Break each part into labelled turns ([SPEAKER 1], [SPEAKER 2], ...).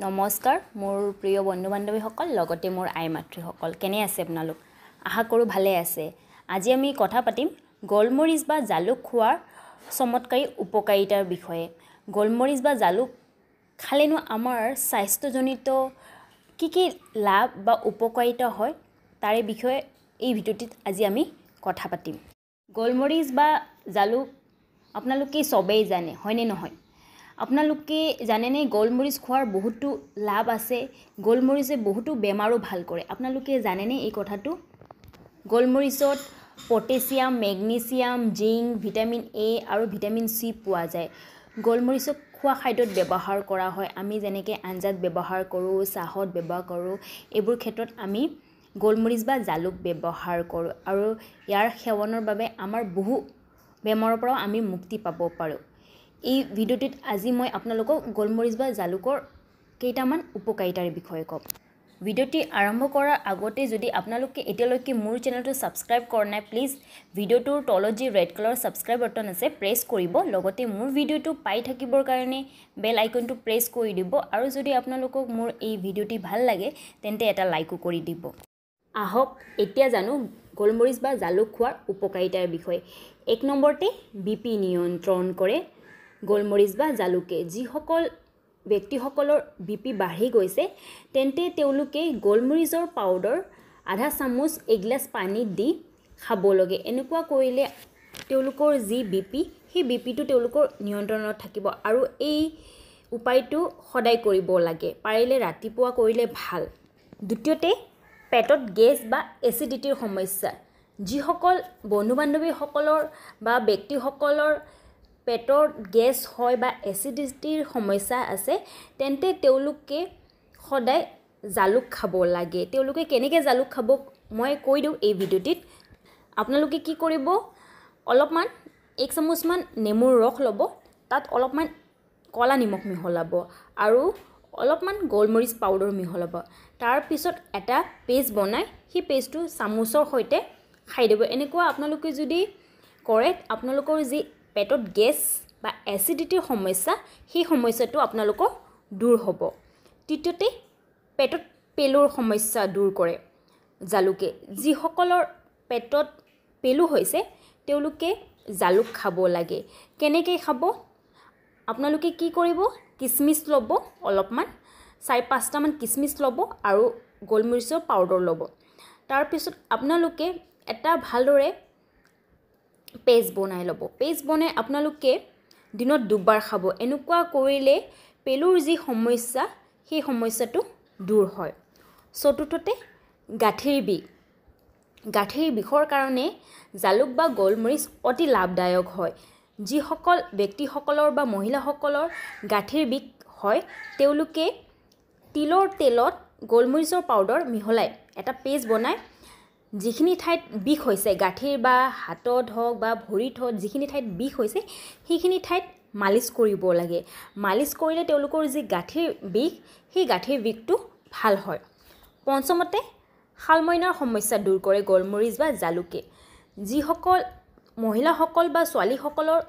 [SPEAKER 1] নমস্কাৰ মোৰ প্ৰিয় বন্ধু বান্ধৱীসকল লগতে মোৰ আই মাতৃসকল কেনে আছে আপোনালোক আশা কৰোঁ ভালে আছে আজি আমি কথা পাতিম গোলমৰিচ বা জালুক খোৱাৰ চমৎকাৰী উপকাৰিতাৰ বিষয়ে গোলমৰিচ বা জালুক খালেনো আমাৰ স্বাস্থ্যজনিত কি কি লাভ বা উপকাৰিতা হয় তাৰে বিষয়ে এই ভিডিঅ'টিত আজি আমি কথা পাতিম গোলমৰিচ বা জালুক আপোনালোকে চবেই জানে হয়নে নহয় আপোনালোকে জানেনে গোলমৰিচ খোৱাৰ বহুতো লাভ আছে গোলমৰিচে বহুতো বেমাৰো ভাল কৰে আপোনালোকে জানেনে এই কথাটো গোলমৰিচত potassium magnesium zinc vitamin A আৰু ভিটামিন চি পোৱা যায় গোলমৰিচক খোৱা খাদ্যত ব্যৱহাৰ কৰা হয় আমি যেনেকৈ আঞ্জাত ব্যৱহাৰ কৰোঁ চাহত ব্যৱহাৰ কৰোঁ এইবোৰ ক্ষেত্ৰত আমি গোলমৰিচ বা জালুক ব্যৱহাৰ কৰোঁ আৰু ইয়াৰ সেৱনৰ বাবে আমাৰ বহু বেমাৰৰ পৰাও আমি মুক্তি পাব পাৰোঁ এই ভিডিঅ'টিত আজি মই আপোনালোকক গোলমৰিচ বা জালুকৰ কেইটামান উপকাৰিতাৰ বিষয়ে কওঁ ভিডিঅ'টি আৰম্ভ কৰাৰ আগতে যদি আপোনালোকে এতিয়ালৈকে মোৰ চেনেলটো ছাবস্ক্ৰাইব কৰা নাই প্লিজ ভিডিঅ'টোৰ তলত যি ৰেড কালাৰ ছাবস্ক্ৰাইব বাটন আছে প্ৰেছ কৰিব লগতে মোৰ ভিডিঅ'টো পাই থাকিবৰ কাৰণে বেল আইকনটো প্ৰেছ কৰি দিব আৰু যদি আপোনালোকক মোৰ এই ভিডিঅ'টি ভাল লাগে তেন্তে এটা লাইকো কৰি দিব আহক এতিয়া জানো গোলমৰিচ বা জালুক খোৱাৰ উপকাৰিতাৰ বিষয়ে এক নম্বৰতে বি পি নিয়ন্ত্ৰণ কৰে গোলমৰিচ বা জালুকে যিসকল ব্যক্তিসকলৰ বি পি বাঢ়ি গৈছে তেন্তে তেওঁলোকে গোলমৰিচৰ পাউডাৰ আধা চামুচ এগিলাচ পানীত দি খাব লাগে এনেকুৱা কৰিলে তেওঁলোকৰ যি বি পি সেই বি পিটো তেওঁলোকৰ নিয়ন্ত্ৰণত থাকিব আৰু এই উপায়টো সদায় কৰিব লাগে পাৰিলে ৰাতিপুৱা কৰিলে ভাল দ্বিতীয়তে পেটত গেছ বা এচিডিটিৰ সমস্যা যিসকল বন্ধু বান্ধৱীসকলৰ বা ব্যক্তিসকলৰ পেটৰ গেছ হয় বা এচিডিটিৰ সমস্যা আছে তেন্তে তেওঁলোকে সদায় জালুক খাব লাগে তেওঁলোকে কেনেকৈ জালুক খাব মই কৈ দিওঁ এই ভিডিঅ'টিত আপোনালোকে কি কৰিব অলপমান এক চামুচমান নেমুৰ ৰস ল'ব তাত অলপমান ক'লা নিমখ মিহলাব আৰু অলপমান গোলমৰিচ পাউদাৰ মিহলাব তাৰপিছত এটা পেষ্ট বনাই সেই পেষ্টটো চামুচৰ সৈতে খাই দিব এনেকুৱা আপোনালোকে যদি কৰে আপোনালোকৰ যি পেটত গেছ বা এচিডিটিৰ সমস্যা সেই সমস্যাটো আপোনালোকৰ দূৰ হ'ব তৃতীয়তে পেটত পেলুৰ সমস্যা দূৰ কৰে জালুকে যিসকলৰ পেটত পেলু হৈছে তেওঁলোকে জালুক খাব লাগে কেনেকৈ খাব আপোনালোকে কি কৰিব কিচমিচ ল'ব অলপমান চাৰি পাঁচটামান কিচমিচ ল'ব আৰু গোলমৰিচৰ পাউডাৰ ল'ব তাৰপিছত আপোনালোকে এটা ভালদৰে পেষ্ট বনাই ল'ব পেষ্ট বনাই আপোনালোকে দিনত দুবাৰ খাব এনেকুৱা কৰিলে পেলুৰ যি সমস্যা সেই সমস্যাটো দূৰ হয় চতুৰ্থতে গাঁঠিৰ বিষ গাঁঠিৰ বিষৰ কাৰণে জালুক বা গোলমৰিচ অতি লাভদায়ক হয় যিসকল ব্যক্তিসকলৰ বা মহিলাসকলৰ গাঁঠিৰ বিষ হয় তেওঁলোকে তিলৰ তেলত গোলমৰিচৰ পাউডাৰ মিহলাই এটা পেষ্ট বনাই যিখিনি ঠাইত বিষ হৈছে গাঁঠিৰ বা হাতত হওক বা ভৰিত হওক যিখিনি ঠাইত বিষ হৈছে সেইখিনি ঠাইত মালিচ কৰিব লাগে মালিচ কৰিলে তেওঁলোকৰ যি গাঁঠিৰ বিষ সেই গাঁঠিৰ বিষটো ভাল হয় পঞ্চমতে শালমইনাৰ সমস্যা দূৰ কৰে গোলমৰিচ বা জালুকে যিসকল মহিলাসকল বা ছোৱালীসকলৰ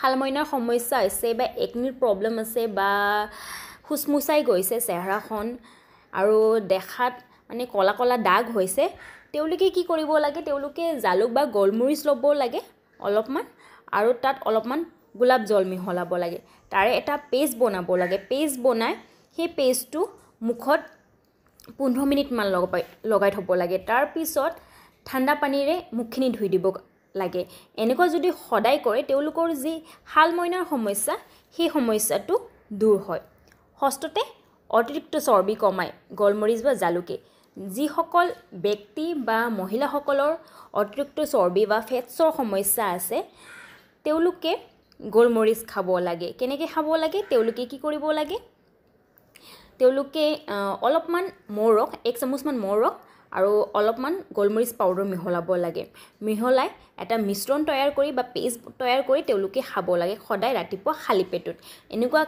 [SPEAKER 1] শালমইনাৰ সমস্যা আছে বা একনিৰ প্ৰব্লেম আছে বা খুচমুচাই গৈছে চেহেৰাখন আৰু দেখাত মানে কলা কলা দাগ হৈছে তেওঁলোকে কি কৰিব লাগে তেওঁলোকে জালুক বা গোলমৰিচ ল'ব লাগে অলপমান আৰু তাত অলপমান গোলাপ জল মিহলাব লাগে তাৰে এটা পেষ্ট বনাব লাগে পেষ্ট বনাই সেই পেষ্টটো মুখত পোন্ধৰ মিনিটমান লগ লগাই থ'ব লাগে তাৰপিছত ঠাণ্ডা পানীৰে মুখখিনি ধুই দিব লাগে এনেকুৱা যদি সদায় কৰে তেওঁলোকৰ যি শাল মইনাৰ সমস্যা সেই সমস্যাটো দূৰ হয় ষষ্ঠতে অতিৰিক্ত চৰ্বি কমায় গোলমৰিচ বা জালুকে যিসকল ব্যক্তি বা মহিলাসকলৰ অতিৰিক্ত চৰ্বি বা ফেটছৰ সমস্যা আছে তেওঁলোকে গোলমৰিচ খাব লাগে কেনেকৈ খাব লাগে তেওঁলোকে কি কৰিব লাগে তেওঁলোকে অলপমান মৌৰস এক চামুচমান মৌৰস আৰু অলপমান গোলমৰিচ পাউডাৰ মিহলাব লাগে মিহলাই এটা মিশ্ৰণ তৈয়াৰ কৰি বা পেষ্ট তৈয়াৰ কৰি তেওঁলোকে খাব লাগে সদায় ৰাতিপুৱা খালী পেটত এনেকুৱা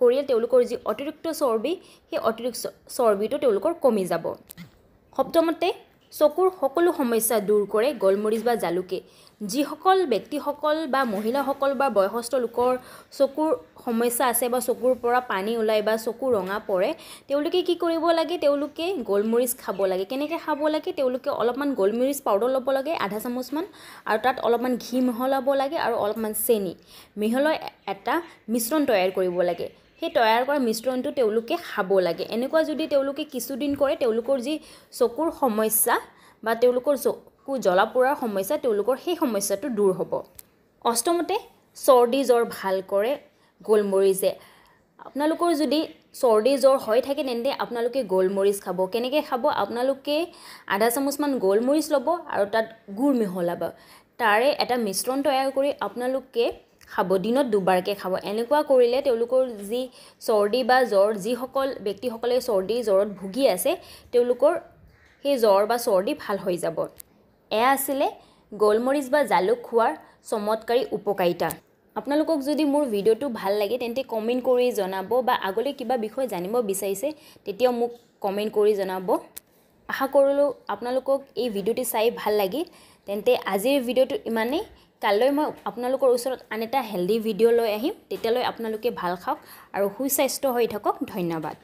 [SPEAKER 1] কৰিলে তেওঁলোকৰ যি অতিৰিক্ত চৰ্বি সেই অতিৰিক্ত চৰ্বিটো তেওঁলোকৰ কমি যাব সপ্তমতে চকুৰ সকলো সমস্যা দূৰ কৰে গলমৰিচ বা জালুকে যিসকল ব্যক্তিসকল বা মহিলাসকল বা বয়সস্থ লোকৰ চকুৰ সমস্যা আছে বা চকুৰ পৰা পানী ওলাই বা চকু ৰঙা পৰে তেওঁলোকে কি কৰিব লাগে তেওঁলোকে গলমৰিচ খাব লাগে কেনেকৈ খাব লাগে তেওঁলোকে অলপমান গলমৰিচ পাউডাৰ ল'ব লাগে আধা চামুচমান আৰু তাত অলপমান ঘি মিহলাব লাগে আৰু অলপমান চেনি মিহলাই এটা মিশ্ৰণ তৈয়াৰ কৰিব লাগে সেই তৈয়াৰ কৰা মিশ্ৰণটো তেওঁলোকে খাব লাগে এনেকুৱা যদি তেওঁলোকে কিছুদিন কৰে তেওঁলোকৰ যি চকুৰ সমস্যা বা তেওঁলোকৰ চকু জ্বলা পোৰাৰ সমস্যা তেওঁলোকৰ সেই সমস্যাটো দূৰ হ'ব অষ্টমতে চৰ্দি জ্বৰ ভাল কৰে গোলমৰিচে আপোনালোকৰ যদি চৰ্দি জ্বৰ হৈ থাকে তেন্তে আপোনালোকে গোলমৰিচ খাব কেনেকৈ খাব আপোনালোকে আধা চামুচমান গোলমৰিচ ল'ব আৰু তাত গুৰ মিহলাব তাৰে এটা মিশ্ৰণ তৈয়াৰ কৰি আপোনালোকে খাব দিনত দুবাৰকৈ খাব এনেকুৱা কৰিলে তেওঁলোকৰ যি চৰ্দি বা জ্বৰ যিসকল ব্যক্তিসকলে চৰ্দি জ্বৰত ভুগি আছে তেওঁলোকৰ সেই জ্বৰ বা চৰ্দি ভাল হৈ যাব এয়া আছিলে গোলমৰিচ বা জালুক খোৱাৰ চমৎকাৰী উপকাৰিতা আপোনালোকক যদি মোৰ ভিডিঅ'টো ভাল লাগে তেন্তে কমেণ্ট কৰি জনাব বা আগলৈ কিবা বিষয়ে জানিব বিচাৰিছে তেতিয়াও মোক কমেণ্ট কৰি জনাব আশা কৰিলোঁ আপোনালোকক এই ভিডিঅ'টো চাই ভাল লাগিল তেন্তে আজিৰ ভিডিঅ'টো ইমানেই কাইলৈ মই আপোনালোকৰ ওচৰত আন এটা হেল্ডি ভিডিঅ' লৈ আহিম তেতিয়ালৈ আপোনালোকে ভাল খাওক আৰু সুস্বাস্থ্য হৈ থাকক ধন্যবাদ